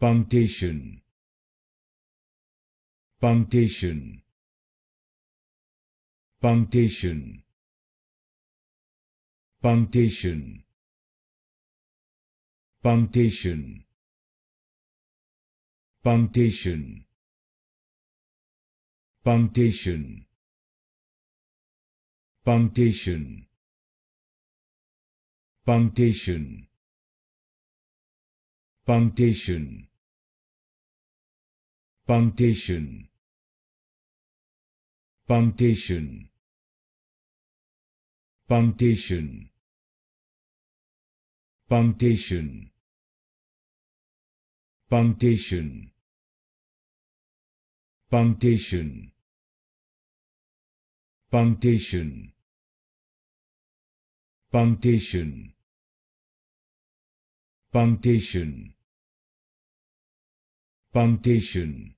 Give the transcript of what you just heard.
Punctation Punctation Punctation Punctation Punctation Punctation Punctation Punctation Punctation Punctation Punctation Punctation Punctation Punctation Punctation Punctation Punctation Punctation Punctation Punctation